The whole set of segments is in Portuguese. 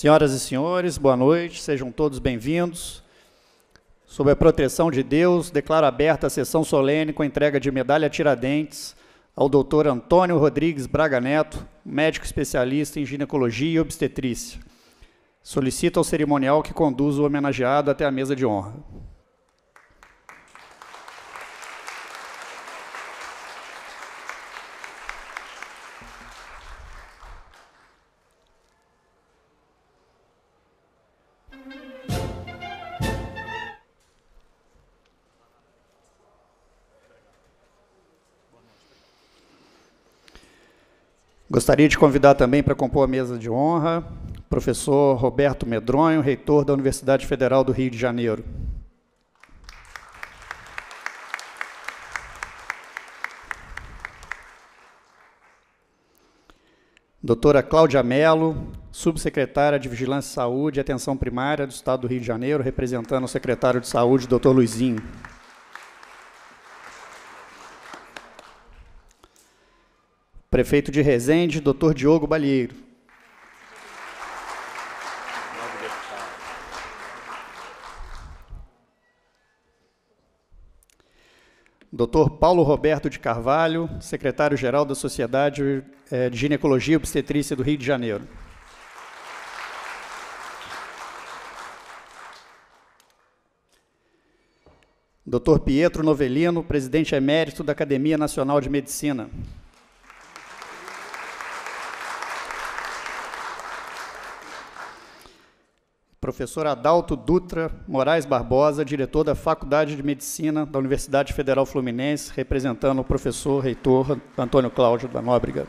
Senhoras e senhores, boa noite, sejam todos bem-vindos. Sob a proteção de Deus, declaro aberta a sessão solene com a entrega de medalha Tiradentes ao Dr. Antônio Rodrigues Braga Neto, médico especialista em ginecologia e obstetrícia. Solicito ao cerimonial que conduza o homenageado até a mesa de honra. Gostaria de convidar também para compor a mesa de honra o professor Roberto Medronho, reitor da Universidade Federal do Rio de Janeiro. Doutora Cláudia Mello, subsecretária de Vigilância e Saúde e Atenção Primária do Estado do Rio de Janeiro, representando o secretário de Saúde, doutor Luizinho. Prefeito de Resende, Dr. Diogo Balheiro. Dr. Paulo Roberto de Carvalho, secretário-geral da Sociedade eh, de Ginecologia e Obstetrícia do Rio de Janeiro. Dr. Pietro Novelino, presidente emérito da Academia Nacional de Medicina. professor Adalto Dutra Moraes Barbosa, diretor da Faculdade de Medicina da Universidade Federal Fluminense, representando o professor reitor Antônio Cláudio da Nóbrega.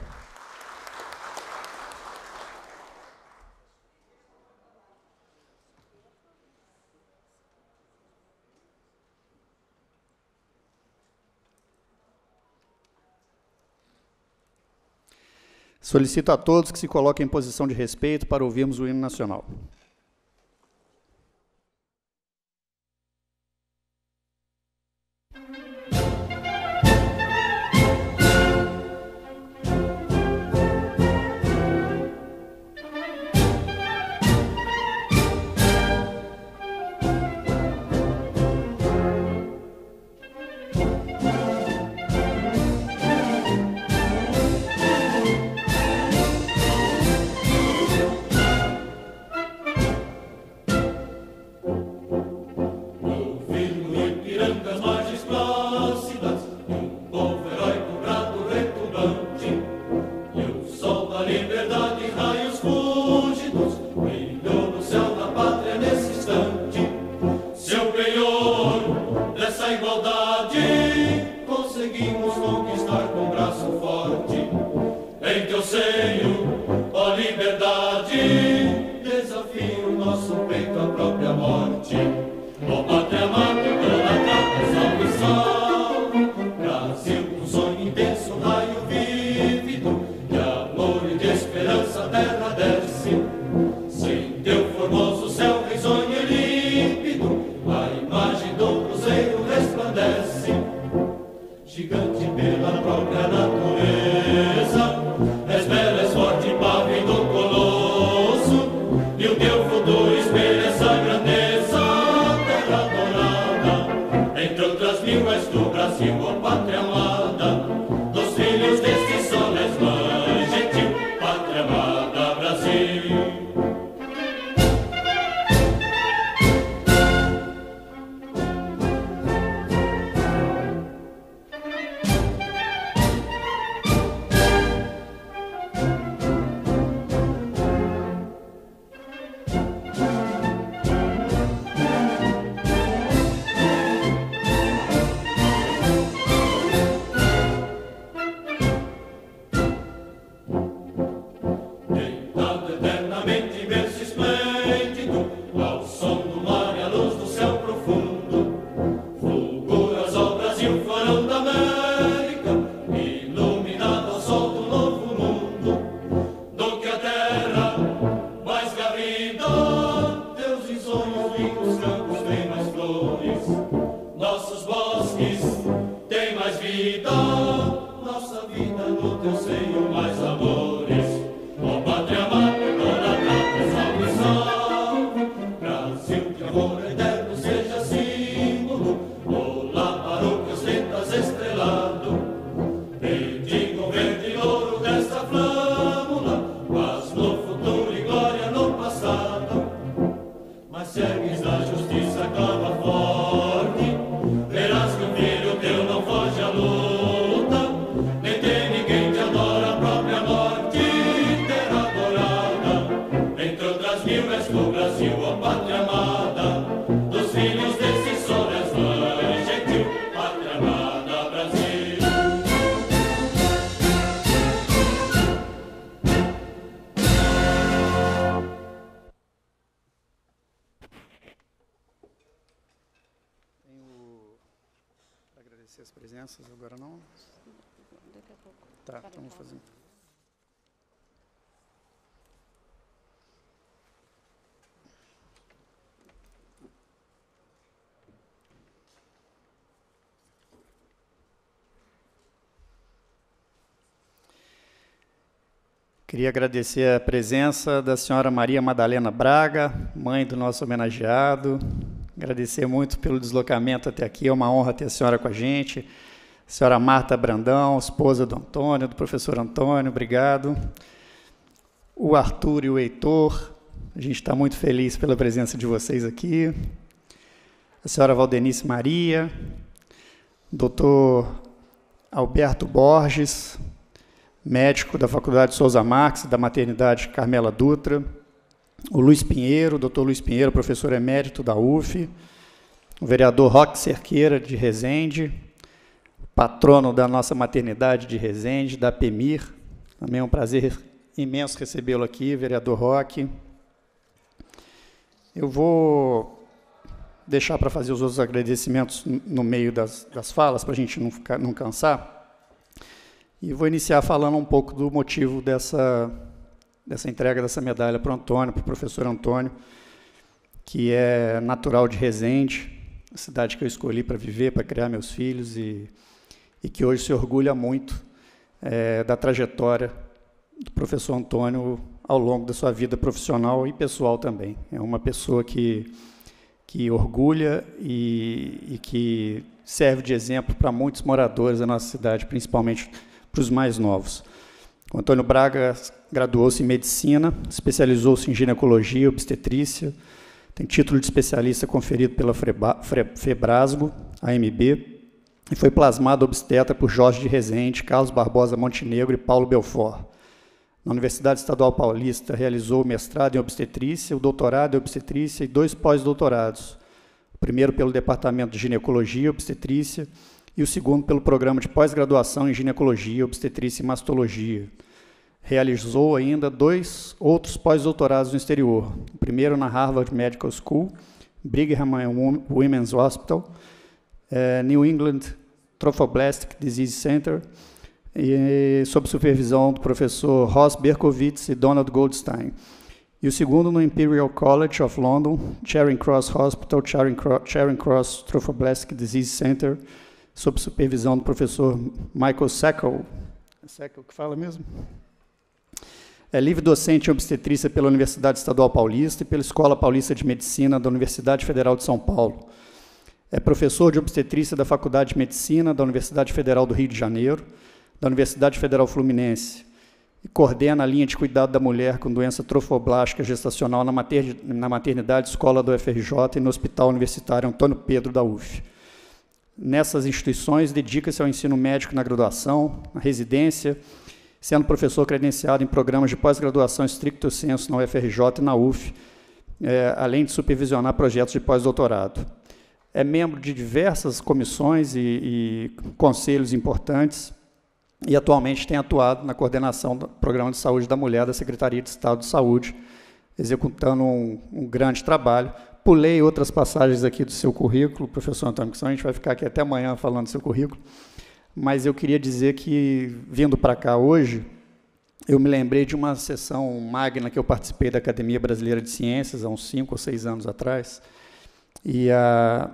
Solicito a todos que se coloquem em posição de respeito para ouvirmos o hino nacional. conseguimos conquistar com braço forte. Queria agradecer a presença da senhora Maria Madalena Braga, mãe do nosso homenageado. Agradecer muito pelo deslocamento até aqui, é uma honra ter a senhora com a gente. A senhora Marta Brandão, esposa do Antônio, do professor Antônio, obrigado. O Arthur e o Heitor, a gente está muito feliz pela presença de vocês aqui. A senhora Valdenice Maria, doutor Alberto Borges, médico da Faculdade Souza Marques, da Maternidade Carmela Dutra, o Luiz Pinheiro, doutor Luiz Pinheiro, professor emérito da UF, o vereador Roque Cerqueira, de Resende, patrono da nossa maternidade de Resende, da PEMIR. Também é um prazer imenso recebê-lo aqui, vereador Roque. Eu vou deixar para fazer os outros agradecimentos no meio das, das falas, para a gente não, ficar, não cansar. E vou iniciar falando um pouco do motivo dessa, dessa entrega dessa medalha para o Antônio, para o professor Antônio, que é natural de Resende, a cidade que eu escolhi para viver, para criar meus filhos, e, e que hoje se orgulha muito é, da trajetória do professor Antônio ao longo da sua vida profissional e pessoal também. É uma pessoa que, que orgulha e, e que serve de exemplo para muitos moradores da nossa cidade, principalmente para os mais novos. O Antônio Braga graduou-se em medicina, especializou-se em ginecologia, obstetrícia, tem título de especialista conferido pela Febrasgo, AMB, e foi plasmado obstetra por Jorge de Rezende, Carlos Barbosa Montenegro e Paulo Belfort. Na Universidade Estadual Paulista, realizou mestrado em obstetrícia, o doutorado em obstetrícia e dois pós-doutorados. O primeiro pelo Departamento de Ginecologia e Obstetrícia e o segundo pelo programa de pós-graduação em ginecologia, obstetrícia e mastologia. Realizou ainda dois outros pós-doutorados no exterior. O primeiro na Harvard Medical School, Brigham and Women's Hospital, eh, New England Trophoblastic Disease Center, e, sob supervisão do professor Ross Berkowitz e Donald Goldstein. E o segundo no Imperial College of London, Charing Cross Hospital, Charing, Cro Charing Cross Trophoblastic Disease Center, sob supervisão do professor Michael Sackel, é que fala mesmo? É livre docente em obstetrícia pela Universidade Estadual Paulista e pela Escola Paulista de Medicina da Universidade Federal de São Paulo. É professor de obstetrícia da Faculdade de Medicina da Universidade Federal do Rio de Janeiro, da Universidade Federal Fluminense e coordena a linha de cuidado da mulher com doença trofoblástica gestacional na maternidade, na maternidade escola do FRJ e no Hospital Universitário Antônio Pedro da UF nessas instituições dedica-se ao ensino médico na graduação, na residência, sendo professor credenciado em programas de pós-graduação estricto senso na UFRJ e na UF, é, além de supervisionar projetos de pós-doutorado. É membro de diversas comissões e, e, conselhos importantes e atualmente tem atuado na coordenação do Programa de Saúde da Mulher da Secretaria de Estado de Saúde, executando um, um grande trabalho, pulei outras passagens aqui do seu currículo, professor Antônio, que a gente vai ficar aqui até amanhã falando do seu currículo. Mas eu queria dizer que, vindo para cá hoje, eu me lembrei de uma sessão magna que eu participei da Academia Brasileira de Ciências, há uns cinco ou seis anos atrás. E a,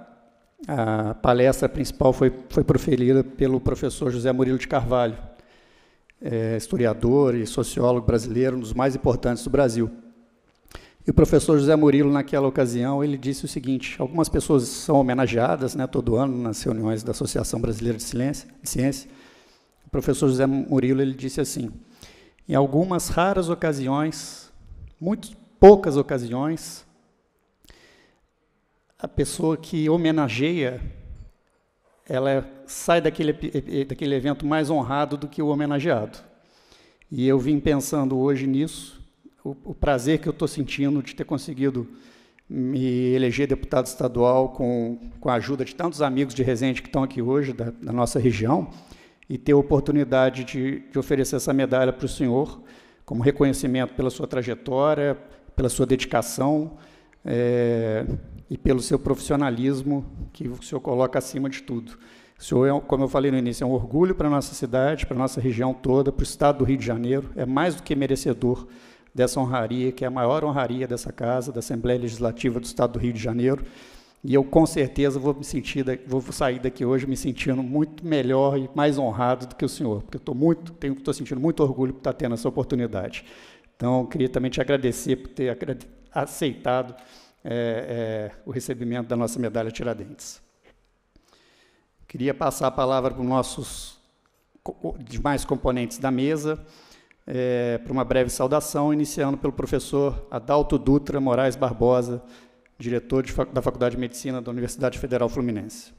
a palestra principal foi, foi proferida pelo professor José Murilo de Carvalho, é, historiador e sociólogo brasileiro, um dos mais importantes do Brasil. E o professor José Murilo, naquela ocasião, ele disse o seguinte: algumas pessoas são homenageadas né, todo ano nas reuniões da Associação Brasileira de Ciência. O professor José Murilo ele disse assim: em algumas raras ocasiões, muito poucas ocasiões, a pessoa que homenageia ela sai daquele, eh, daquele evento mais honrado do que o homenageado. E eu vim pensando hoje nisso o, o prazer que eu estou sentindo de ter conseguido me eleger deputado estadual com, com a ajuda de tantos amigos de Resende que estão aqui hoje, da, da nossa região, e ter a oportunidade de, de oferecer essa medalha para o senhor, como reconhecimento pela sua trajetória, pela sua dedicação é, e pelo seu profissionalismo, que o senhor coloca acima de tudo. O senhor, é, como eu falei no início, é um orgulho para a nossa cidade, para a nossa região toda, para o estado do Rio de Janeiro, é mais do que merecedor dessa honraria, que é a maior honraria dessa casa, da Assembleia Legislativa do Estado do Rio de Janeiro. E eu com certeza vou me sentir, vou sair daqui hoje me sentindo muito melhor e mais honrado do que o senhor, porque eu estou muito, estou sentindo muito orgulho por estar tendo essa oportunidade. Então, eu queria também te agradecer por ter aceitado é, é, o recebimento da nossa medalha Tiradentes. Queria passar a palavra para os nossos demais componentes da mesa é, para uma breve saudação, iniciando pelo professor Adalto Dutra Moraes Barbosa, diretor de, da Faculdade de Medicina da Universidade Federal Fluminense.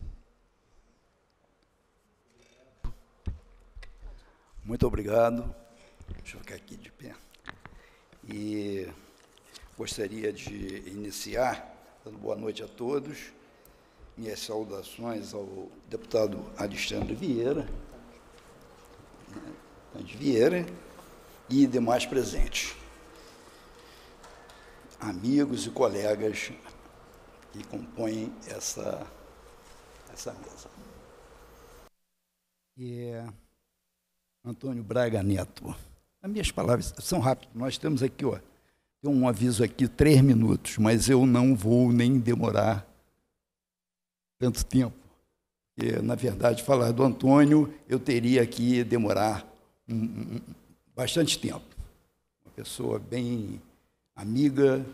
Muito obrigado. Deixa eu ficar aqui de pé. E gostaria de iniciar dando boa noite a todos. Minhas saudações ao deputado Alexandre Vieira. Né, Vieira, e demais presentes. Amigos e colegas que compõem essa, essa mesa. E é Antônio Braga Neto. As minhas palavras são rápidas. Nós temos aqui, ó, tem um aviso aqui, três minutos, mas eu não vou nem demorar tanto tempo. E, na verdade, falar do Antônio, eu teria que demorar um, um bastante tempo. Uma pessoa bem amiga,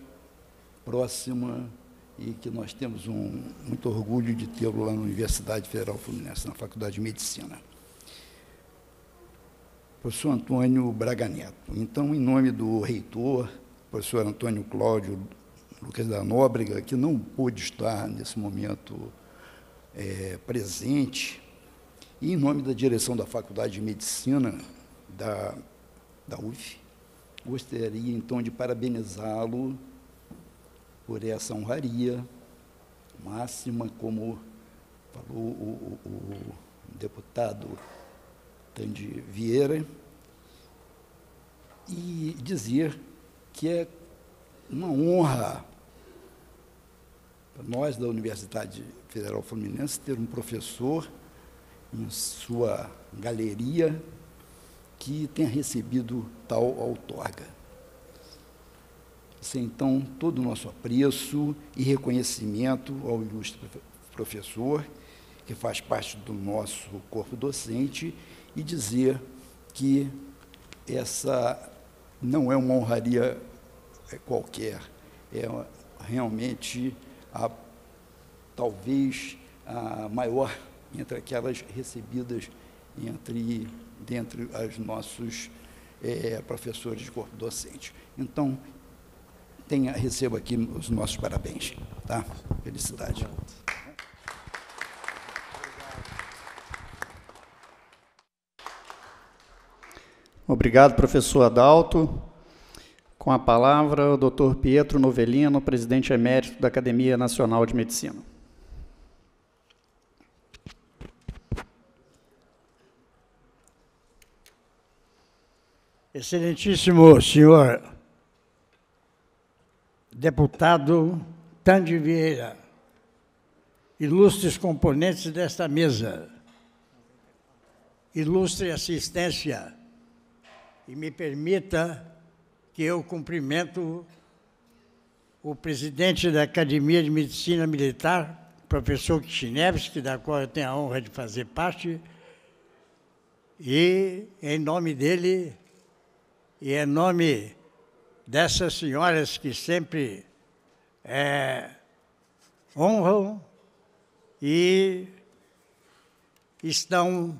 próxima e que nós temos um, muito orgulho de tê-lo lá na Universidade Federal Fluminense, na Faculdade de Medicina. Professor Antônio Braga Neto. Então, em nome do reitor, professor Antônio Cláudio Lucas da Nóbrega, que não pôde estar nesse momento é, presente, e em nome da direção da Faculdade de Medicina da da UF, gostaria então de parabenizá-lo por essa honraria máxima, como falou o, o, o deputado Tandi Vieira, e dizer que é uma honra para nós da Universidade Federal Fluminense ter um professor em sua galeria que tenha recebido tal outorga. Sem, é, então, todo o nosso apreço e reconhecimento ao ilustre professor, que faz parte do nosso corpo docente, e dizer que essa não é uma honraria é, qualquer, é realmente a, talvez a maior entre aquelas recebidas entre dentre os nossos é, professores de corpo docente. Então, tenha, recebo aqui os nossos parabéns. Tá? Felicidade. Obrigado, professor Adalto. Com a palavra, o doutor Pietro Novelino, presidente emérito da Academia Nacional de Medicina. Excelentíssimo senhor deputado Tandi Vieira, ilustres componentes desta mesa, ilustre assistência, e me permita que eu cumprimento o presidente da Academia de Medicina Militar, professor Kishinevski, da qual eu tenho a honra de fazer parte, e, em nome dele, e em nome dessas senhoras que sempre é, honram e estão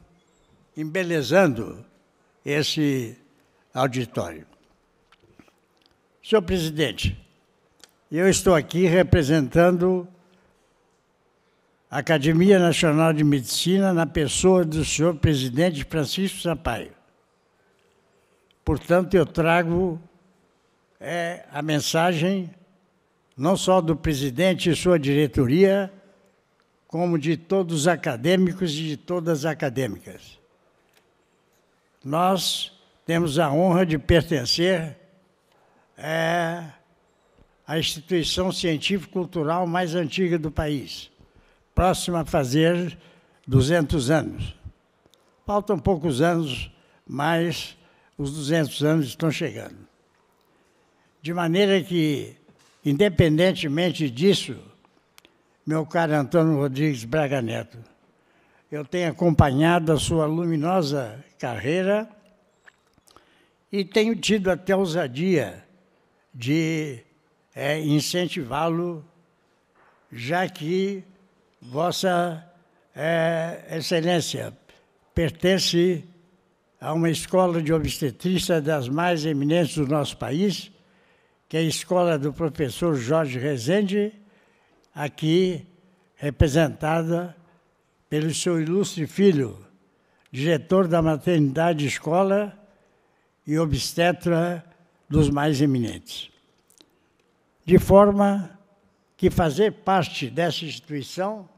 embelezando esse auditório. Senhor presidente, eu estou aqui representando a Academia Nacional de Medicina na pessoa do senhor presidente Francisco Sampaio. Portanto, eu trago é, a mensagem não só do presidente e sua diretoria, como de todos os acadêmicos e de todas as acadêmicas. Nós temos a honra de pertencer é, à instituição científico-cultural mais antiga do país, próxima a fazer 200 anos. Faltam poucos anos, mas os 200 anos estão chegando. De maneira que, independentemente disso, meu caro Antônio Rodrigues Braga Neto, eu tenho acompanhado a sua luminosa carreira e tenho tido até ousadia de é, incentivá-lo, já que Vossa é, Excelência pertence a uma escola de obstetrícia das mais eminentes do nosso país, que é a escola do professor Jorge Rezende, aqui representada pelo seu ilustre filho, diretor da maternidade escola e obstetra dos mais eminentes. De forma que fazer parte dessa instituição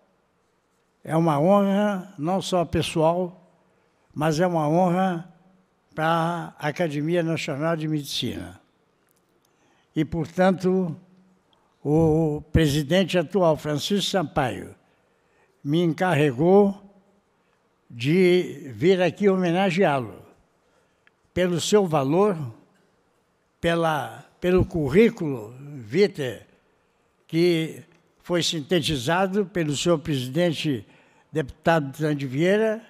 é uma honra não só pessoal, mas é uma honra para a Academia Nacional de Medicina. E, portanto, o presidente atual, Francisco Sampaio, me encarregou de vir aqui homenageá-lo pelo seu valor, pela, pelo currículo, Viter, que foi sintetizado pelo senhor presidente deputado Tandy Vieira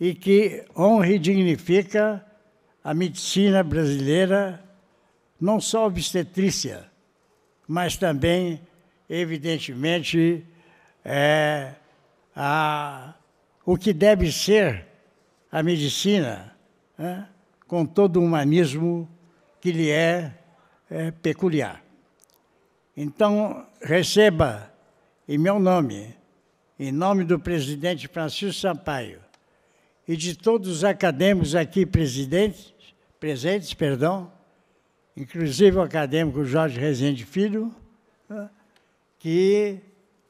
e que honra e dignifica a medicina brasileira, não só obstetrícia, mas também, evidentemente, é, a, o que deve ser a medicina, né, com todo o humanismo que lhe é, é peculiar. Então, receba em meu nome, em nome do presidente Francisco Sampaio, e de todos os acadêmicos aqui presidentes, presentes, perdão, inclusive o acadêmico Jorge Rezende Filho, né, que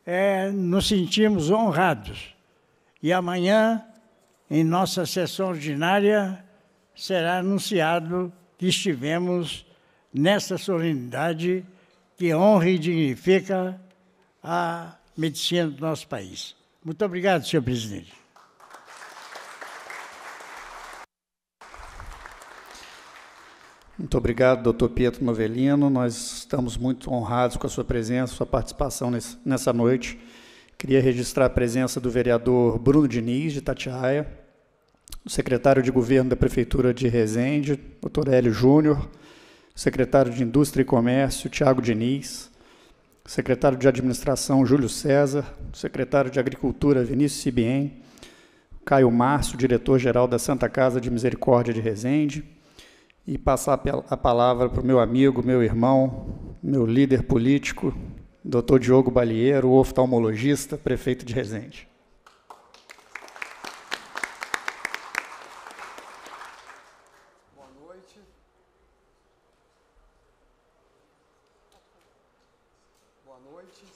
é, nos sentimos honrados. E amanhã, em nossa sessão ordinária, será anunciado que estivemos nessa solenidade que honra e dignifica a medicina do nosso país. Muito obrigado, senhor presidente. Muito obrigado, doutor Pietro Novelino. Nós estamos muito honrados com a sua presença, sua participação nesse, nessa noite. Queria registrar a presença do vereador Bruno Diniz, de Tatiaia, do secretário de Governo da Prefeitura de Resende, doutor Hélio Júnior, secretário de Indústria e Comércio, Tiago Diniz, secretário de Administração, Júlio César, secretário de Agricultura, Vinícius Sibien, Caio Márcio, diretor-geral da Santa Casa de Misericórdia de Resende, e passar a palavra para o meu amigo, meu irmão, meu líder político, Dr. Diogo Balieiro, oftalmologista, prefeito de Resende. Boa noite. Boa noite.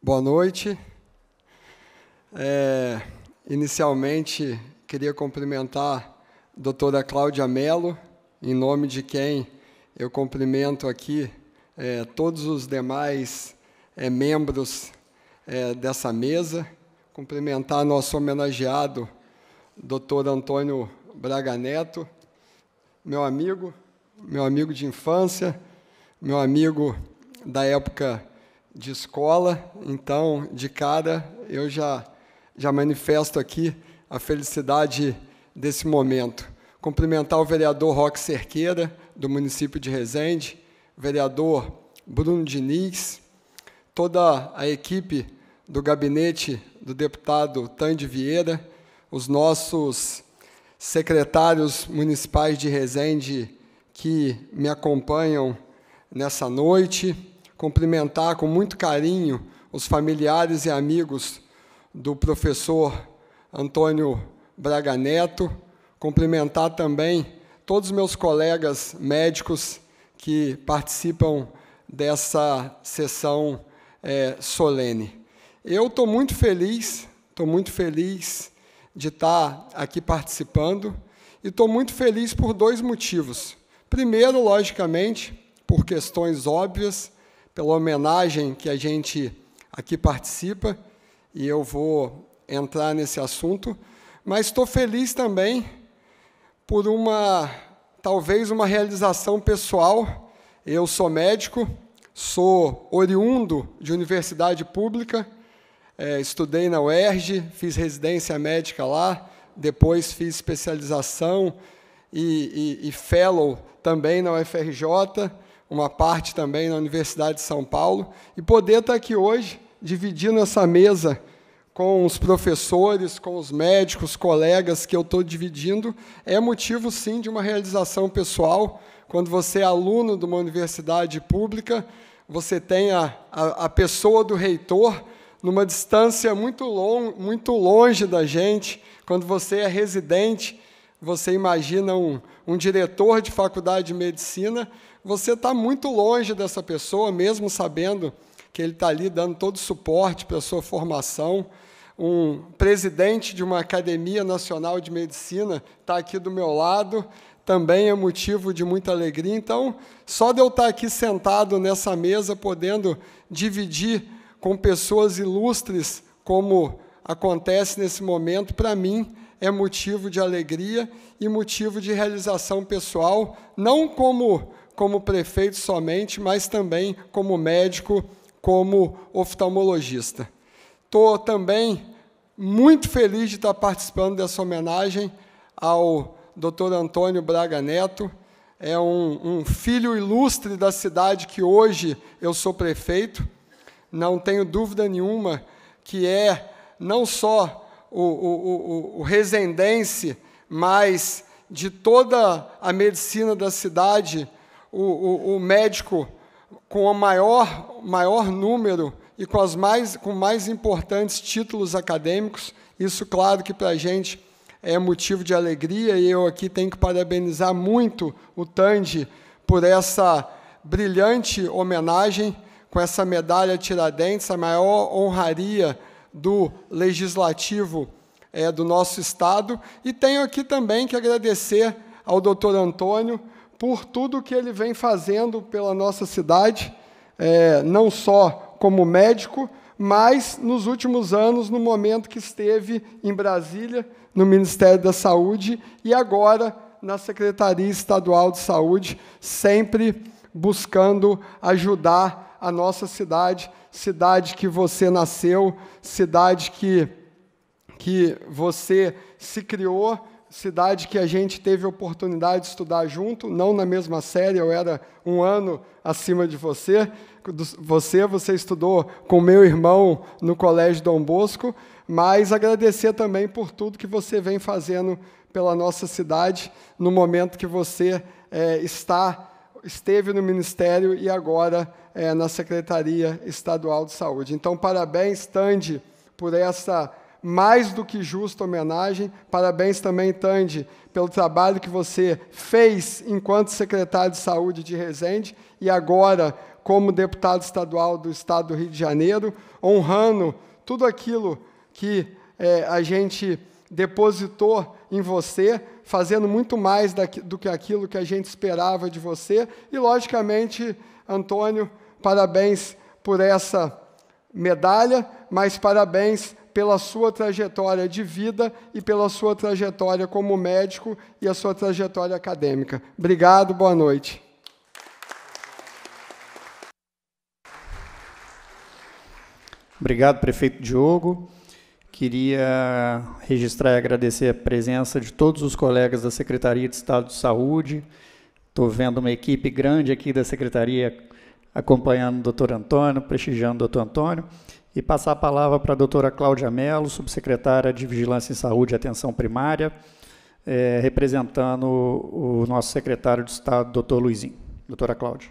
Boa noite. É... Inicialmente, queria cumprimentar a doutora Cláudia Mello, em nome de quem eu cumprimento aqui é, todos os demais é, membros é, dessa mesa, cumprimentar nosso homenageado, doutor Antônio Braga Neto, meu amigo, meu amigo de infância, meu amigo da época de escola, então, de cara, eu já já manifesto aqui a felicidade desse momento. Cumprimentar o vereador Roque Cerqueira, do município de Resende, vereador Bruno Diniz, toda a equipe do gabinete do deputado Tande Vieira, os nossos secretários municipais de Resende que me acompanham nessa noite, cumprimentar com muito carinho os familiares e amigos do professor Antônio Braga Neto, cumprimentar também todos os meus colegas médicos que participam dessa sessão é, solene. Eu estou muito feliz, estou muito feliz de estar aqui participando e estou muito feliz por dois motivos. Primeiro, logicamente, por questões óbvias, pela homenagem que a gente aqui participa, e eu vou entrar nesse assunto, mas estou feliz também por uma, talvez uma realização pessoal. Eu sou médico, sou oriundo de universidade pública, é, estudei na UERJ, fiz residência médica lá, depois fiz especialização e, e, e fellow também na UFRJ, uma parte também na Universidade de São Paulo, e poder estar aqui hoje dividindo essa mesa com os professores, com os médicos, colegas que eu estou dividindo, é motivo sim de uma realização pessoal. Quando você é aluno de uma universidade pública, você tem a, a, a pessoa do reitor numa distância muito, long, muito longe da gente. Quando você é residente, você imagina um, um diretor de faculdade de medicina, você está muito longe dessa pessoa, mesmo sabendo que ele está ali dando todo o suporte para a sua formação. Um presidente de uma academia nacional de medicina está aqui do meu lado, também é motivo de muita alegria. Então, só de eu estar tá aqui sentado nessa mesa, podendo dividir com pessoas ilustres, como acontece nesse momento, para mim é motivo de alegria e motivo de realização pessoal, não como, como prefeito somente, mas também como médico como oftalmologista. Estou também muito feliz de estar participando dessa homenagem ao Dr. Antônio Braga Neto. É um, um filho ilustre da cidade que hoje eu sou prefeito. Não tenho dúvida nenhuma que é não só o, o, o, o resendense, mas de toda a medicina da cidade, o, o, o médico com o maior, maior número e com as mais, com mais importantes títulos acadêmicos. Isso, claro, que para a gente é motivo de alegria e eu aqui tenho que parabenizar muito o Tandi por essa brilhante homenagem com essa medalha Tiradentes, a maior honraria do legislativo é, do nosso estado. E tenho aqui também que agradecer ao doutor Antônio por tudo que ele vem fazendo pela nossa cidade, é, não só como médico, mas nos últimos anos, no momento que esteve em Brasília, no Ministério da Saúde, e agora na Secretaria Estadual de Saúde, sempre buscando ajudar a nossa cidade, cidade que você nasceu, cidade que, que você se criou, cidade que a gente teve oportunidade de estudar junto, não na mesma série, eu era um ano acima de você. Você, você estudou com meu irmão no Colégio Dom Bosco, mas agradecer também por tudo que você vem fazendo pela nossa cidade no momento que você é, está esteve no Ministério e agora é, na Secretaria Estadual de Saúde. Então, parabéns, Tande, por essa mais do que justa homenagem. Parabéns também, Tandy, pelo trabalho que você fez enquanto secretário de Saúde de Resende e agora como deputado estadual do Estado do Rio de Janeiro, honrando tudo aquilo que é, a gente depositou em você, fazendo muito mais do que aquilo que a gente esperava de você. E, logicamente, Antônio, parabéns por essa medalha, mas parabéns pela sua trajetória de vida e pela sua trajetória como médico e a sua trajetória acadêmica. Obrigado, boa noite. Obrigado, prefeito Diogo. Queria registrar e agradecer a presença de todos os colegas da Secretaria de Estado de Saúde. Estou vendo uma equipe grande aqui da Secretaria acompanhando o doutor Antônio, prestigiando o doutor Antônio e passar a palavra para a doutora Cláudia Mello, subsecretária de Vigilância em Saúde e Atenção Primária, é, representando o nosso secretário de Estado, doutor Luizinho. Doutora Cláudia.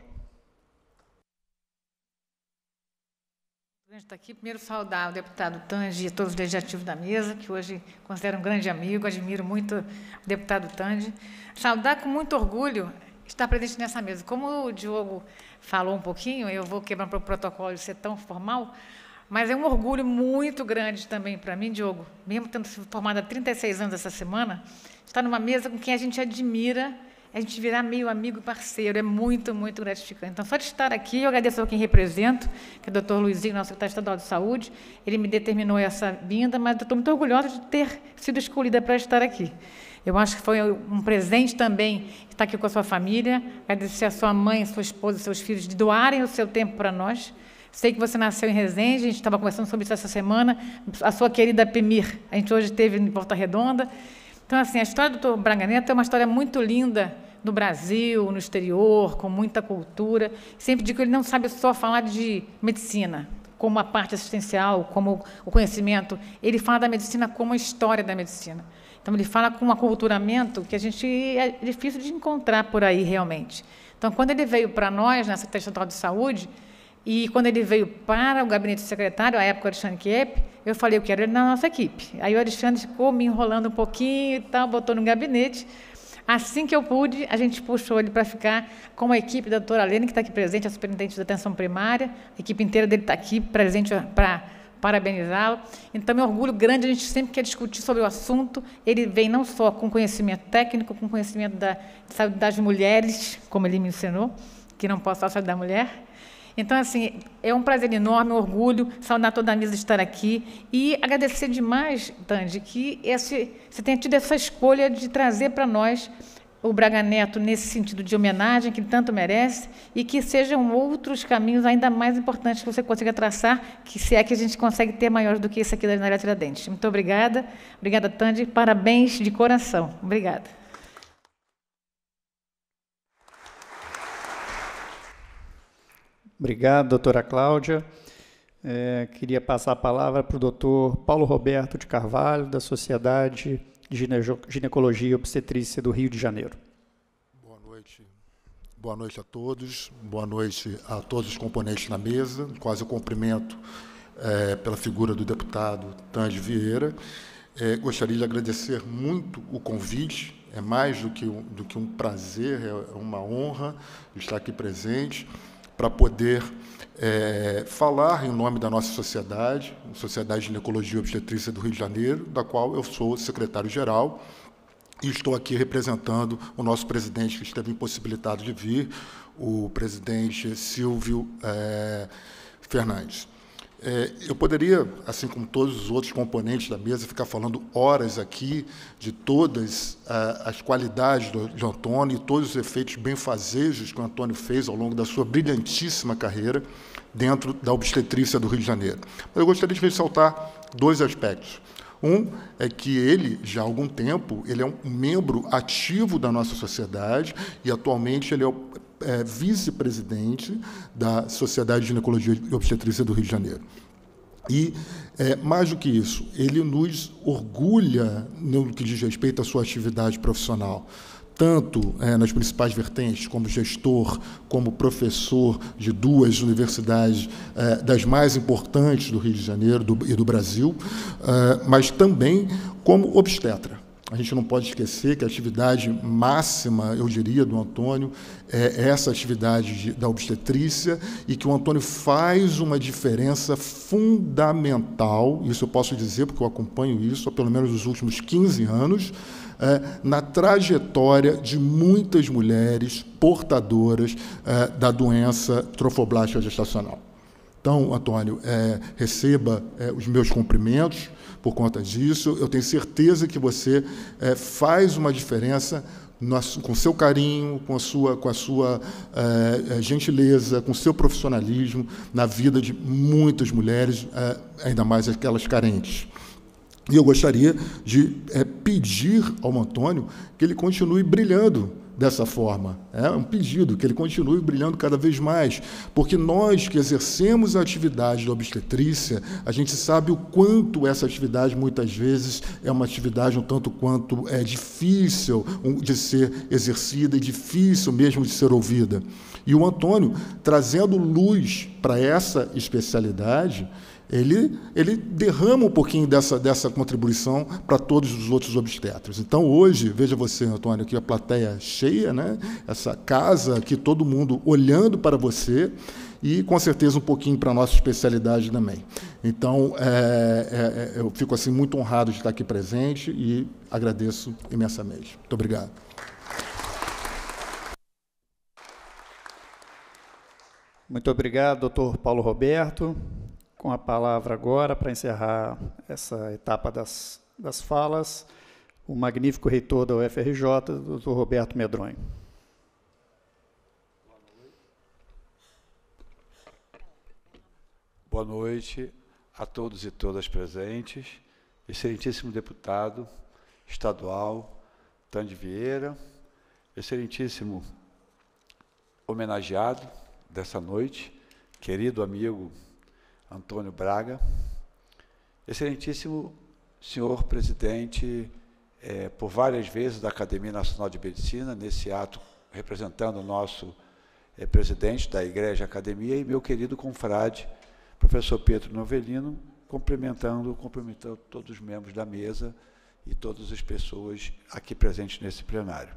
Está aqui. Primeiro, saudar o deputado Tange e todos os legislativos da mesa, que hoje considero um grande amigo, admiro muito o deputado Tange. Saudar com muito orgulho estar presente nessa mesa. Como o Diogo falou um pouquinho, eu vou quebrar para o protocolo ser tão formal, mas é um orgulho muito grande também para mim, Diogo, mesmo tendo sido formado há 36 anos essa semana, estar numa mesa com quem a gente admira, a gente virar meio amigo e parceiro. É muito, muito gratificante. Então, só de estar aqui, eu agradeço a quem represento, que é o doutor Luizinho, nosso secretário estadual de saúde. Ele me determinou essa vinda, mas estou muito orgulhosa de ter sido escolhida para estar aqui. Eu acho que foi um presente também estar aqui com a sua família, agradecer a sua mãe, sua esposa, seus filhos de doarem o seu tempo para nós. Sei que você nasceu em Resende, a gente estava conversando sobre isso essa semana, a sua querida Pemir, a gente hoje teve em Volta Redonda. Então, assim, a história do Dr. Braga Neto é uma história muito linda no Brasil, no exterior, com muita cultura. Sempre digo que ele não sabe só falar de medicina, como a parte assistencial, como o conhecimento. Ele fala da medicina como a história da medicina. Então, ele fala com um aculturamento que a gente é difícil de encontrar por aí, realmente. Então, quando ele veio para nós, nessa Secretaria de Saúde, e quando ele veio para o gabinete do secretário, à época o Alexandre Kiep, eu falei, eu quero ele na nossa equipe. Aí o Alexandre ficou me enrolando um pouquinho e tal, botou no gabinete. Assim que eu pude, a gente puxou ele para ficar com a equipe da doutora Lene, que está aqui presente, a superintendente da atenção primária, a equipe inteira dele está aqui presente para parabenizá-lo. Então, meu orgulho grande, a gente sempre quer discutir sobre o assunto. Ele vem não só com conhecimento técnico, com conhecimento da das mulheres, como ele me ensinou, que não posso falar da mulher, então, assim, é um prazer enorme, um orgulho, saudar toda a mesa de estar aqui e agradecer demais, Tandy, que esse, você tenha tido essa escolha de trazer para nós o Braga Neto nesse sentido de homenagem que ele tanto merece e que sejam outros caminhos ainda mais importantes que você consiga traçar, que se é que a gente consegue ter maiores do que esse aqui da Janela Tiradentes. Muito obrigada. Obrigada, Tandy. Parabéns de coração. Obrigada. Obrigado, doutora Cláudia. É, queria passar a palavra para o doutor Paulo Roberto de Carvalho, da Sociedade de Ginecologia e Obstetrícia do Rio de Janeiro. Boa noite. Boa noite a todos, boa noite a todos os componentes na mesa. Quase o cumprimento é, pela figura do deputado Tange Vieira. É, gostaria de agradecer muito o convite, é mais do que do que um prazer, é uma honra estar aqui presente para poder é, falar em nome da nossa sociedade, Sociedade de Ginecologia e Obstetrícia do Rio de Janeiro, da qual eu sou secretário-geral, e estou aqui representando o nosso presidente que esteve impossibilitado de vir, o presidente Silvio é, Fernandes. É, eu poderia, assim como todos os outros componentes da mesa, ficar falando horas aqui de todas ah, as qualidades do, de Antônio e todos os efeitos benfazejos que o Antônio fez ao longo da sua brilhantíssima carreira dentro da obstetrícia do Rio de Janeiro. Mas eu gostaria de ressaltar dois aspectos. Um é que ele, já há algum tempo, ele é um membro ativo da nossa sociedade e atualmente ele é o é, vice-presidente da Sociedade de Ginecologia e Obstetrícia do Rio de Janeiro. E, é, mais do que isso, ele nos orgulha no que diz respeito à sua atividade profissional tanto é, nas principais vertentes, como gestor, como professor de duas universidades é, das mais importantes do Rio de Janeiro do, e do Brasil, é, mas também como obstetra. A gente não pode esquecer que a atividade máxima, eu diria, do Antônio é essa atividade de, da obstetrícia e que o Antônio faz uma diferença fundamental, isso eu posso dizer porque eu acompanho isso há pelo menos os últimos 15 anos, é, na trajetória de muitas mulheres portadoras é, da doença trofoblástica gestacional. Então, Antônio, é, receba é, os meus cumprimentos por conta disso. Eu tenho certeza que você é, faz uma diferença com seu carinho, com a sua, com a sua eh, eh, gentileza, com seu profissionalismo na vida de muitas mulheres, ainda mais aquelas carentes. E eu gostaria de pedir ao Antônio que ele continue brilhando dessa forma. É um pedido que ele continue brilhando cada vez mais, porque nós que exercemos a atividade da obstetrícia, a gente sabe o quanto essa atividade muitas vezes é uma atividade um tanto quanto é difícil de ser exercida e difícil mesmo de ser ouvida. E o Antônio trazendo luz para essa especialidade, ele, ele derrama um pouquinho dessa, dessa contribuição para todos os outros obstetras. Então, hoje, veja você, Antônio, aqui a plateia cheia, né? essa casa aqui, todo mundo olhando para você e, com certeza, um pouquinho para a nossa especialidade também. Então, é, é, é, eu fico assim muito honrado de estar aqui presente e agradeço imensamente. Muito obrigado. Muito obrigado, doutor Paulo Roberto com a palavra agora, para encerrar essa etapa das, das falas, o magnífico reitor da UFRJ, doutor Roberto Medronho. Boa noite a todos e todas presentes, excelentíssimo deputado estadual Tande Vieira, excelentíssimo homenageado dessa noite, querido amigo Antônio Braga, excelentíssimo senhor presidente, é, por várias vezes, da Academia Nacional de Medicina, nesse ato representando o nosso é, presidente da Igreja Academia, e meu querido confrade, professor Pedro Novelino, cumprimentando, cumprimentando todos os membros da mesa e todas as pessoas aqui presentes nesse plenário.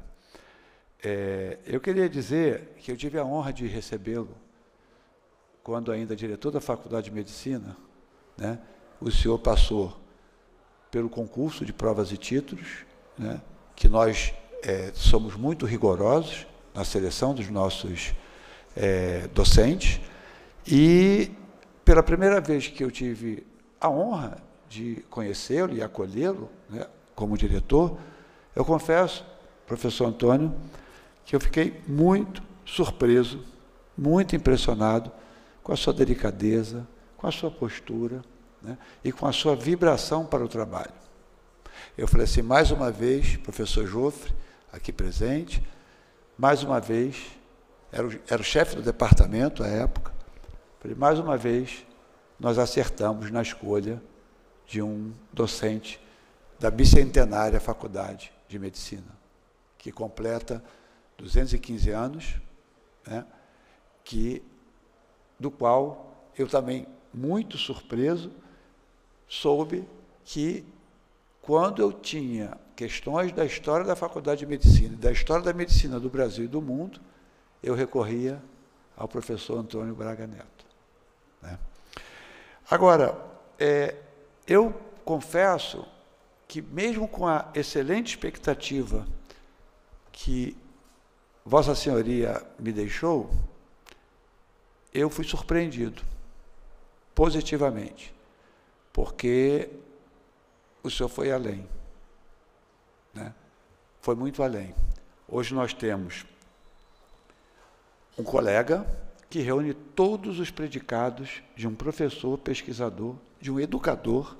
É, eu queria dizer que eu tive a honra de recebê-lo quando ainda é diretor da Faculdade de Medicina, né, o senhor passou pelo concurso de provas e títulos, né, que nós é, somos muito rigorosos na seleção dos nossos é, docentes, e pela primeira vez que eu tive a honra de conhecê-lo e acolhê-lo né, como diretor, eu confesso, professor Antônio, que eu fiquei muito surpreso, muito impressionado com a sua delicadeza, com a sua postura né, e com a sua vibração para o trabalho. Eu falei assim, mais uma vez, professor Joffre, aqui presente, mais uma vez, era o, era o chefe do departamento à época, falei, mais uma vez, nós acertamos na escolha de um docente da bicentenária Faculdade de Medicina, que completa 215 anos, né, que do qual eu também, muito surpreso, soube que quando eu tinha questões da história da Faculdade de Medicina, da história da medicina do Brasil e do mundo, eu recorria ao professor Antônio Braga Neto. Né? Agora, é, eu confesso que, mesmo com a excelente expectativa que Vossa Senhoria me deixou, eu fui surpreendido positivamente, porque o senhor foi além. Né? Foi muito além. Hoje nós temos um colega que reúne todos os predicados de um professor, pesquisador, de um educador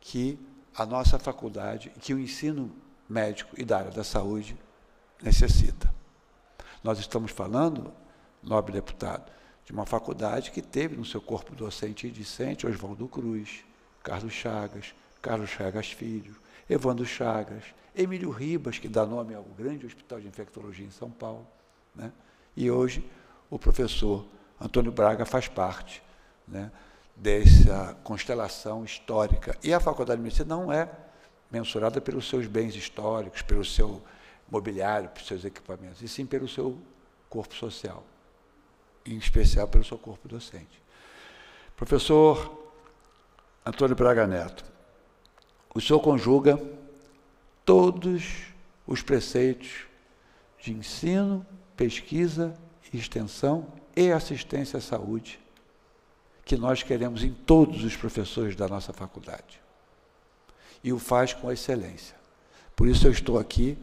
que a nossa faculdade, que o ensino médico e da área da saúde necessita. Nós estamos falando nobre deputado, de uma faculdade que teve no seu corpo docente e discente Oswaldo Cruz, Carlos Chagas, Carlos Chagas Filho, Evandro Chagas, Emílio Ribas, que dá nome ao grande hospital de infectologia em São Paulo. Né? E hoje o professor Antônio Braga faz parte né, dessa constelação histórica. E a Faculdade de Medicina não é mensurada pelos seus bens históricos, pelo seu mobiliário, pelos seus equipamentos, e sim pelo seu corpo social em especial pelo seu corpo docente. Professor Antônio Braga Neto, o senhor conjuga todos os preceitos de ensino, pesquisa, extensão e assistência à saúde que nós queremos em todos os professores da nossa faculdade. E o faz com excelência. Por isso eu estou aqui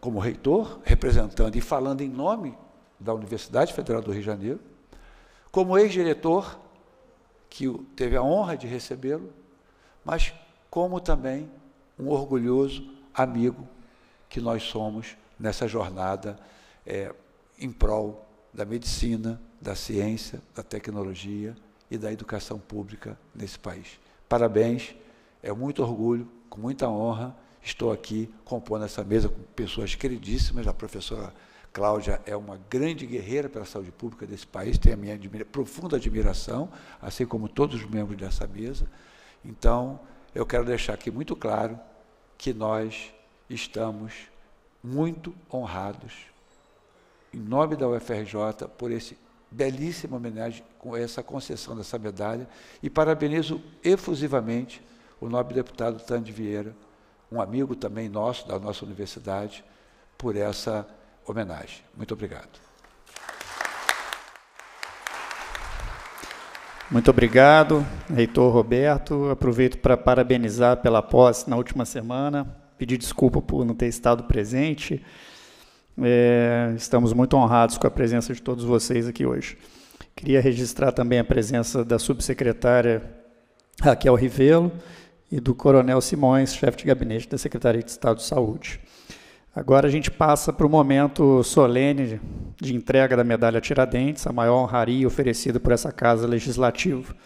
como reitor, representando e falando em nome da Universidade Federal do Rio de Janeiro, como ex-diretor, que teve a honra de recebê-lo, mas como também um orgulhoso amigo que nós somos nessa jornada é, em prol da medicina, da ciência, da tecnologia e da educação pública nesse país. Parabéns, é muito orgulho, com muita honra, estou aqui compondo essa mesa com pessoas queridíssimas, a professora Cláudia é uma grande guerreira pela saúde pública desse país, tem a minha admira profunda admiração, assim como todos os membros dessa mesa. Então, eu quero deixar aqui muito claro que nós estamos muito honrados, em nome da UFRJ, por esse belíssima homenagem com essa concessão dessa medalha e parabenizo efusivamente o nobre deputado Tande Vieira, um amigo também nosso da nossa universidade, por essa homenagem. Muito obrigado. Muito obrigado, reitor Roberto. Aproveito para parabenizar pela posse na última semana, pedir desculpa por não ter estado presente. É, estamos muito honrados com a presença de todos vocês aqui hoje. Queria registrar também a presença da subsecretária Raquel Rivelo e do coronel Simões, chefe de gabinete da Secretaria de Estado de Saúde. Agora a gente passa para o momento solene de entrega da medalha Tiradentes, a maior honraria oferecida por essa Casa Legislativa.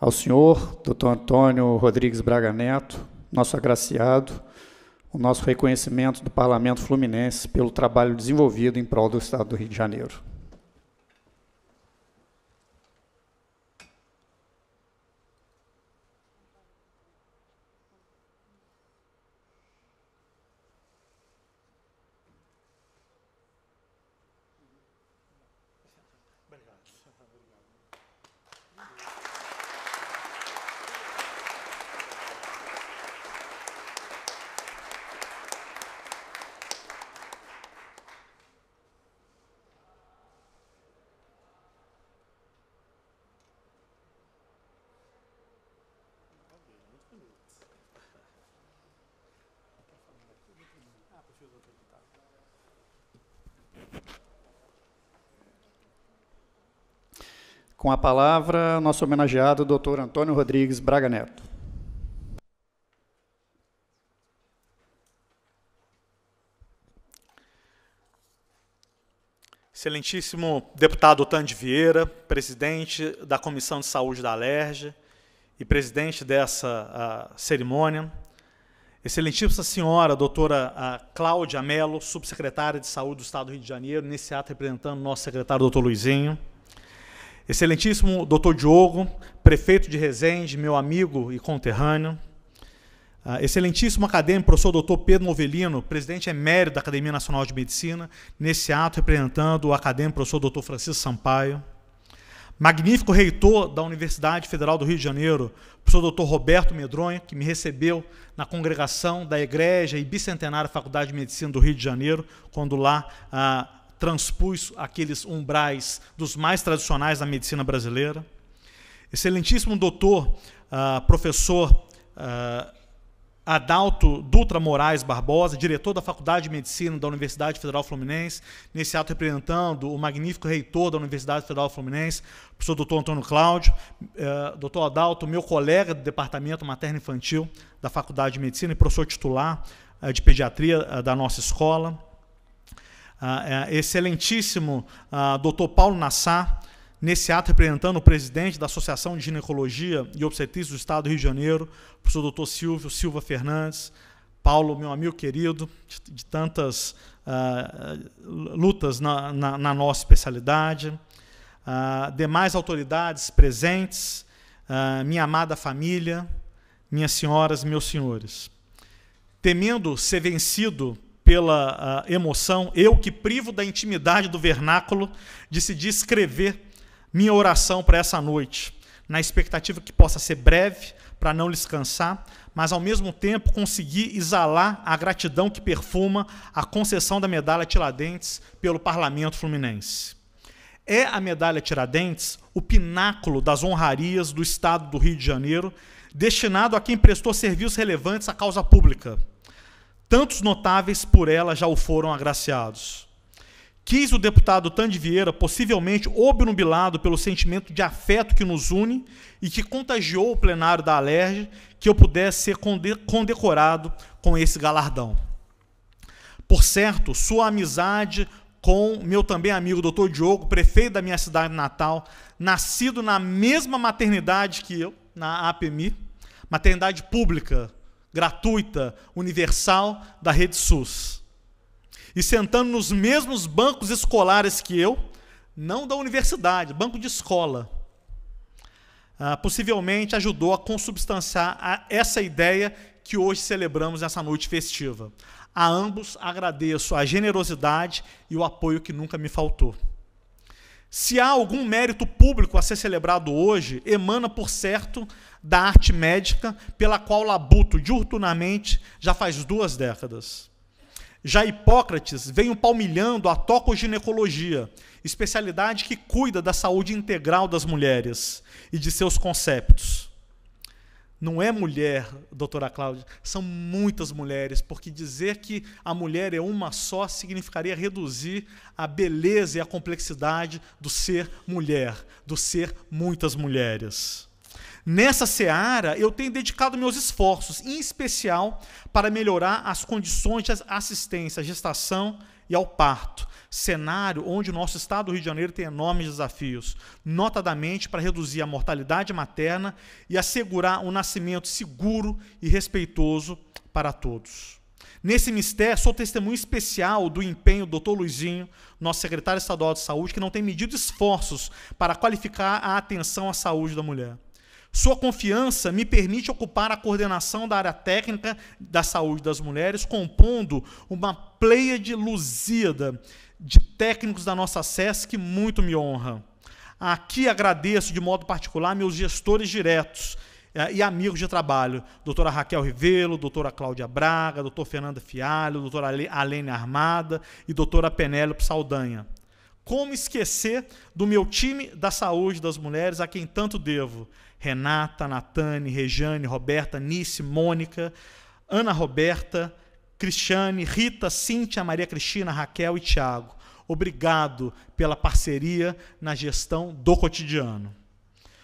Ao senhor, doutor Antônio Rodrigues Braga Neto, nosso agraciado, o nosso reconhecimento do Parlamento Fluminense pelo trabalho desenvolvido em prol do Estado do Rio de Janeiro. Com a palavra, nosso homenageado, Dr. Antônio Rodrigues Braga Neto. Excelentíssimo deputado Tande Vieira, presidente da Comissão de Saúde da Alerj e presidente dessa ah, cerimônia. Excelentíssima senhora, doutora a ah, Cláudia Mello, subsecretária de Saúde do Estado do Rio de Janeiro, nesse ato representando nosso secretário, doutor Luizinho. Excelentíssimo doutor Diogo, prefeito de Resende, meu amigo e conterrâneo. Ah, excelentíssimo acadêmico, professor doutor Pedro Novelino, presidente emérito da Academia Nacional de Medicina, nesse ato representando o acadêmico professor doutor Francisco Sampaio. Magnífico reitor da Universidade Federal do Rio de Janeiro, professor doutor Roberto Medronho, que me recebeu na congregação da Igreja e Bicentenária Faculdade de Medicina do Rio de Janeiro, quando lá ah, transpus aqueles umbrais dos mais tradicionais da medicina brasileira. Excelentíssimo doutor, uh, professor uh, Adalto Dutra Moraes Barbosa, diretor da Faculdade de Medicina da Universidade Federal Fluminense, nesse ato representando o magnífico reitor da Universidade Federal Fluminense, professor doutor Antônio Cláudio, uh, doutor Adalto, meu colega do Departamento Materno Infantil da Faculdade de Medicina e professor titular uh, de Pediatria uh, da nossa escola, ah, é, excelentíssimo ah, Dr. Paulo Nassar, nesse ato representando o presidente da Associação de Ginecologia e Obstetrícia do Estado do Rio de Janeiro, o professor Dr. Silvio Silva Fernandes. Paulo, meu amigo querido, de, de tantas ah, lutas na, na, na, nossa especialidade. Ah, demais autoridades presentes, minha amada família, minhas senhoras, meus senhores. Temendo ser vencido pela ah, emoção, eu que privo da intimidade do vernáculo, decidi escrever minha oração para essa noite, na expectativa que possa ser breve, para não lhes cansar, mas ao mesmo tempo conseguir exalar a gratidão que perfuma a concessão da medalha Tiradentes pelo Parlamento Fluminense. É a medalha Tiradentes o pináculo das honrarias do Estado do Rio de Janeiro, destinado a quem prestou serviços relevantes à causa pública tantos notáveis por ela já o foram agraciados. Quis o deputado Tande Vieira, possivelmente obnubilado pelo sentimento de afeto que nos une e que contagiou o plenário da Alerj, que eu pudesse ser conde condecorado com esse galardão. Por certo, sua amizade com meu também amigo Dr. Diogo, prefeito da minha cidade natal, nascido na mesma maternidade que eu, na APMI, maternidade pública gratuita, universal da rede SUS. E sentando nos mesmos bancos escolares que eu, não da universidade, banco de escola. Ah, possivelmente ajudou a consubstanciar a essa ideia que hoje celebramos nessa noite festiva. A ambos agradeço a generosidade e o apoio que nunca me faltou. Se há algum mérito público a ser celebrado hoje, emana, por certo, da arte médica, pela qual labuto diuturnamente já faz duas décadas. Já Hipócrates vem palmilhando a tocoginecologia, especialidade que cuida da saúde integral das mulheres e de seus conceptos não é mulher, doutora Cláudia, são muitas mulheres, porque dizer que a mulher é uma só significaria reduzir a beleza e a complexidade do ser mulher, do ser muitas mulheres. Nessa seara, eu tenho dedicado meus esforços, em especial para melhorar as condições de assistência à gestação e ao parto, cenário onde o nosso estado do Rio de Janeiro tem enormes desafios, notadamente para reduzir a mortalidade materna e assegurar um nascimento seguro e respeitoso para todos. Nesse mistério, sou testemunho especial do empenho do Dr. Luizinho, nosso secretário estadual de saúde, que não tem medido esforços para qualificar a atenção à saúde da mulher. Sua confiança me permite ocupar a coordenação da área técnica da saúde das mulheres, compondo uma pleia de luzida de técnicos da nossa SES que muito me honra. Aqui agradeço de modo particular meus gestores diretos eh, e amigos de trabalho, doutora Raquel Rivelo, doutora Cláudia Braga, doutor Fernanda Fialho, doutora Alene Armada e doutora Penélope Saldanha. Como esquecer do meu time da saúde das mulheres, a quem tanto devo? Renata, Natane, Rejane, Roberta, Nice, Mônica, Ana Roberta, Cristiane, Rita, Cíntia, Maria Cristina, Raquel e Tiago. Obrigado pela parceria na gestão do cotidiano.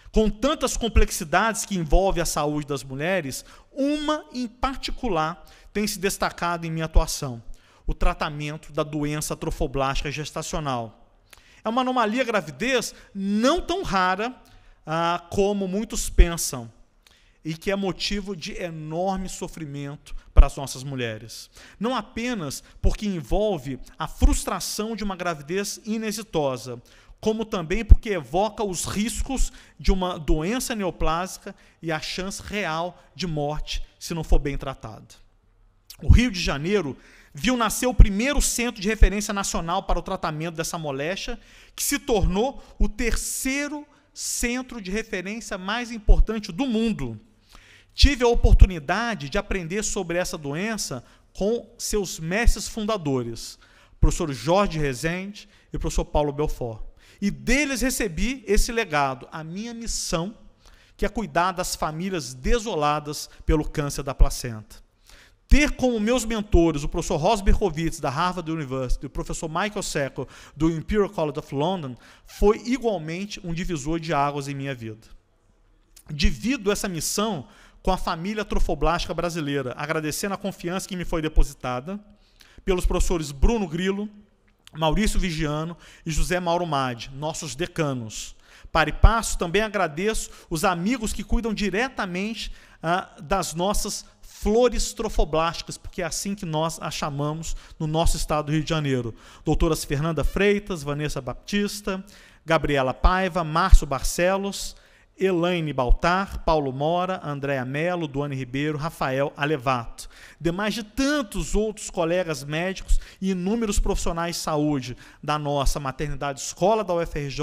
Com tantas complexidades que envolve a saúde das mulheres, uma em particular tem se destacado em minha atuação: o tratamento da doença trofoblástica gestacional. É uma anomalia gravidez não tão rara ah, como muitos pensam, e que é motivo de enorme sofrimento para as nossas mulheres. Não apenas porque envolve a frustração de uma gravidez inexitosa, como também porque evoca os riscos de uma doença neoplásica e a chance real de morte se não for bem tratado. O Rio de Janeiro viu nascer o primeiro centro de referência nacional para o tratamento dessa moléstia, que se tornou o terceiro centro de referência mais importante do mundo. Tive a oportunidade de aprender sobre essa doença com seus mestres fundadores, professor Jorge Rezende e professor Paulo Belfort. E deles recebi esse legado, a minha missão, que é cuidar das famílias desoladas pelo câncer da placenta ter como meus mentores o professor Ross Berkowitz, da Harvard University, e o professor Michael Seco, do Imperial College of London, foi igualmente um divisor de águas em minha vida. Divido essa missão com a família trofoblástica brasileira, agradecendo a confiança que me foi depositada pelos professores Bruno Grilo, Maurício Vigiano e José Mauro Madi, nossos decanos. Para e passo, também agradeço os amigos que cuidam diretamente ah, das nossas flores trofoblásticas, porque é assim que nós a chamamos no nosso estado do Rio de Janeiro. Doutoras Fernanda Freitas, Vanessa Baptista, Gabriela Paiva, Márcio Barcelos, Elaine Baltar, Paulo Mora, Andréa Mello, Duane Ribeiro, Rafael Alevato. Demais de tantos outros colegas médicos e inúmeros profissionais de saúde da nossa maternidade escola da UFRJ,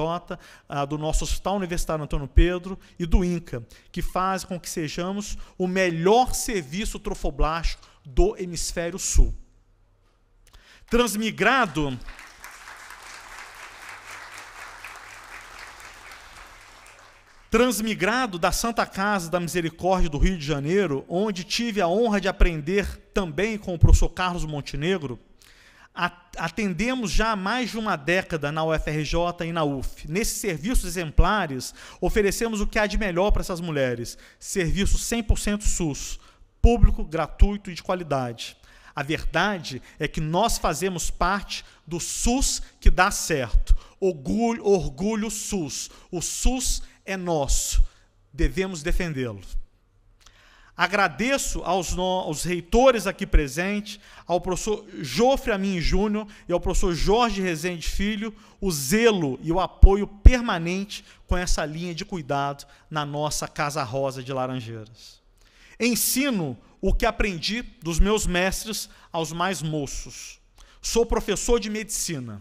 ah, do nosso Hospital Universitário Antônio Pedro e do INCA, que faz com que sejamos o melhor serviço trofoblástico do Hemisfério Sul. Transmigrado Transmigrado da Santa Casa da Misericórdia do Rio de Janeiro, onde tive a honra de aprender também com o professor Carlos Montenegro, atendemos já há mais de uma década na UFRJ e na UF. Nesses serviços exemplares, oferecemos o que há de melhor para essas mulheres: serviço 100% SUS, público, gratuito e de qualidade. A verdade é que nós fazemos parte do SUS que dá certo. Orgulho, orgulho SUS. O SUS é é nosso, devemos defendê-lo. Agradeço aos, no, aos, reitores aqui presentes, ao professor Jofre Amin Júnior e ao professor Jorge Rezende Filho, o zelo e o apoio permanente com essa linha de cuidado na nossa Casa Rosa de Laranjeiras. Ensino o que aprendi dos meus mestres aos mais moços. Sou professor de medicina.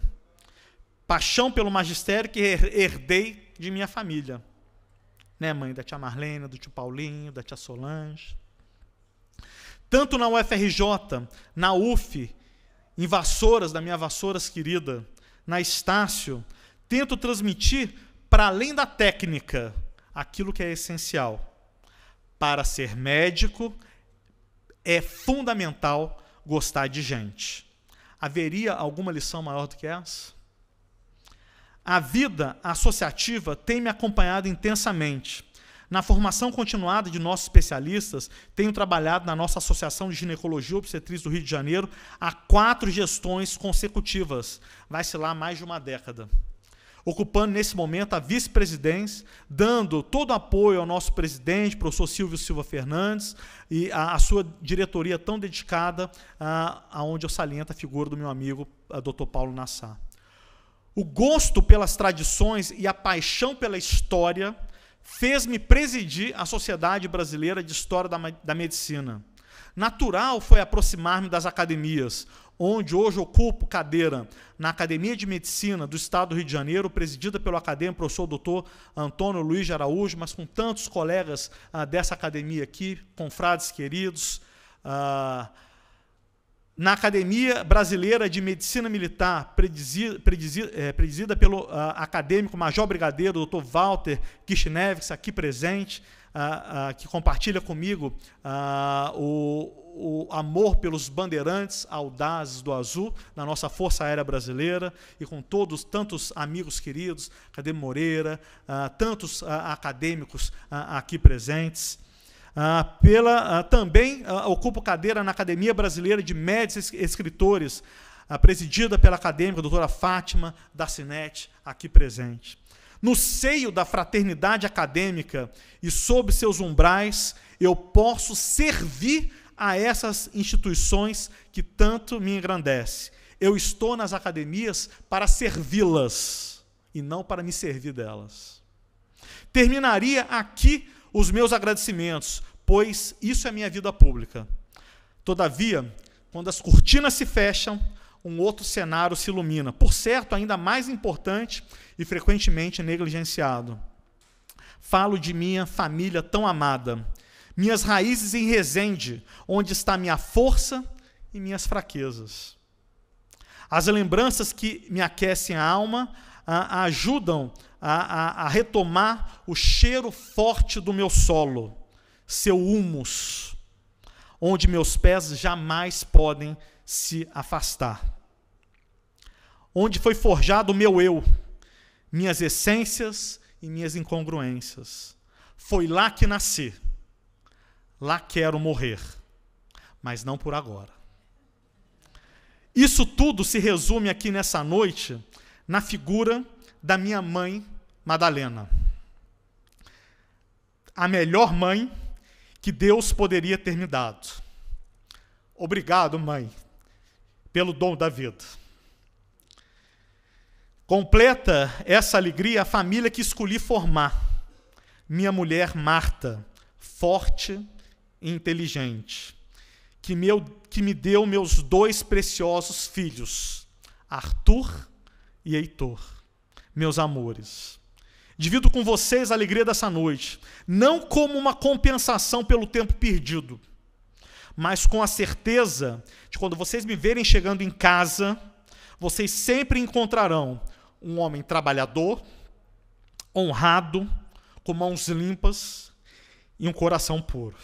Paixão pelo magistério que herdei de minha família né, mãe da tia Marlene, do tio Paulinho, da tia Solange. Tanto na UFRJ, na UF, em Vassouras, da minha Vassouras querida, na Estácio, tento transmitir para além da técnica aquilo que é essencial. Para ser médico é fundamental gostar de gente. Haveria alguma lição maior do que essa? A vida associativa tem me acompanhado intensamente. Na formação continuada de nossos especialistas, tenho trabalhado na nossa Associação de Ginecologia Obstetriz do Rio de Janeiro há quatro gestões consecutivas, vai-se lá mais de uma década. Ocupando nesse momento a vice-presidência, dando todo o apoio ao nosso presidente, professor Silvio Silva Fernandes, e a, sua diretoria tão dedicada, ah, aonde eu saliento a figura do meu amigo, a, ah, Dr. Paulo Nassar. O gosto pelas tradições e a paixão pela história fez-me presidir a Sociedade Brasileira de História da, da Medicina. Natural foi aproximar-me das academias, onde hoje ocupo cadeira na Academia de Medicina do Estado do Rio de Janeiro, presidida pelo acadêmico professor doutor Antônio Luiz de Araújo, mas com tantos colegas ah, dessa academia aqui, confrades queridos, ah, na Academia Brasileira de Medicina Militar, predizida, predizida, é, predizida pelo uh, acadêmico Major Brigadeiro Dr. Walter Kishnevix, aqui presente, uh, uh, que compartilha comigo o, o, amor pelos bandeirantes audazes do Azul, na nossa Força Aérea Brasileira, e com todos tantos amigos queridos, Acadêmico Moreira, tantos acadêmicos aqui presentes. Ah, pela, ah, também ah, ocupo cadeira na Academia Brasileira de Médicos Escritores, ah, presidida pela acadêmica doutora Fátima Dacinete, aqui presente. No seio da fraternidade acadêmica e sob seus umbrais, eu posso servir a essas instituições que tanto me engrandece. Eu estou nas academias para servi-las e não para me servir delas. Terminaria aqui os meus agradecimentos, pois isso é minha vida pública. Todavia, quando as cortinas se fecham, um outro cenário se ilumina, por certo, ainda mais importante e frequentemente negligenciado. Falo de minha família tão amada, minhas raízes em Resende, onde está minha força e minhas fraquezas. As lembranças que me aquecem a alma a, a ajudam a, a, a retomar o cheiro forte do meu solo, seu humus, onde meus pés jamais podem se afastar. Onde foi forjado o meu eu, minhas essências e minhas incongruências. Foi lá que nasci. Lá quero morrer, mas não por agora. Isso tudo se resume aqui nessa noite na figura da minha mãe Madalena. A melhor mãe que Deus poderia ter me dado. Obrigado, mãe, pelo dom da vida. Completa essa alegria a família que escolhi formar. Minha mulher Marta, forte e inteligente, que, meu, que me deu meus dois preciosos filhos, Arthur e Heitor, meus amores. Divido com vocês a alegria dessa noite, não como uma compensação pelo tempo perdido, mas com a certeza de quando vocês me verem chegando em casa, vocês sempre encontrarão um homem trabalhador, honrado, com mãos limpas e um coração puro.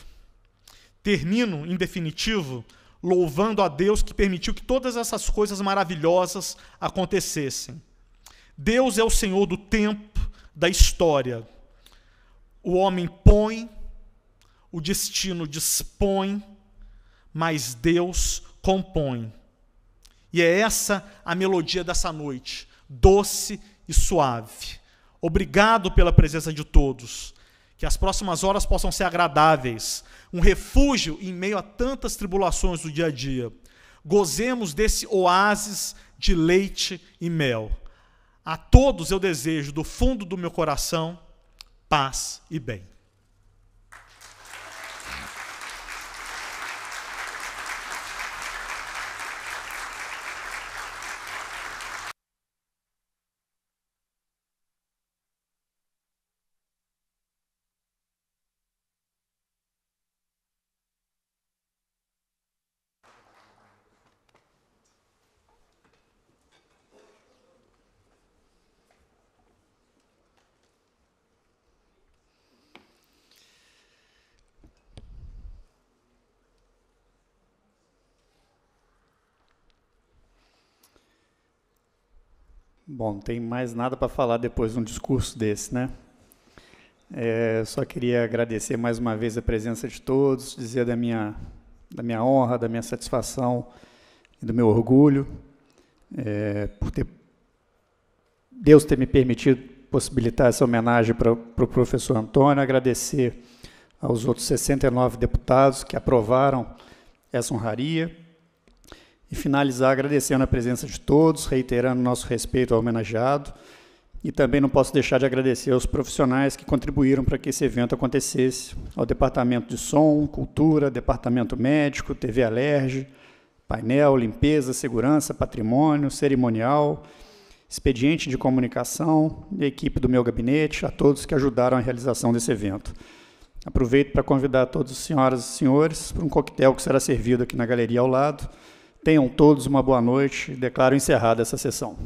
Termino, em definitivo, louvando a Deus que permitiu que todas essas coisas maravilhosas acontecessem. Deus é o Senhor do tempo da história. O homem põe, o destino dispõe, mas Deus compõe. E é essa a melodia dessa noite, doce e suave. Obrigado pela presença de todos. Que as próximas horas possam ser agradáveis, um refúgio em meio a tantas tribulações do dia a dia. Gozemos desse oásis de leite e mel. A todos eu desejo, do fundo do meu coração, paz e bem. Bom, não tem mais nada para falar depois de um discurso desse, né? É, só queria agradecer mais uma vez a presença de todos, dizer da minha, da minha honra, da minha satisfação e do meu orgulho é, por ter, Deus ter me permitido possibilitar essa homenagem para, para o professor Antônio, agradecer aos outros 69 deputados que aprovaram essa honraria e finalizar agradecendo a presença de todos, reiterando nosso respeito ao homenageado. E também não posso deixar de agradecer aos profissionais que contribuíram para que esse evento acontecesse, ao departamento de som, cultura, departamento médico, TV Alerge, painel, limpeza, segurança, patrimônio, cerimonial, expediente de comunicação e a equipe do meu gabinete, a todos que ajudaram a realização desse evento. Aproveito para convidar todas as senhoras e senhores para um coquetel que será servido aqui na galeria ao lado. Tenham todos uma boa noite. Declaro encerrada essa sessão.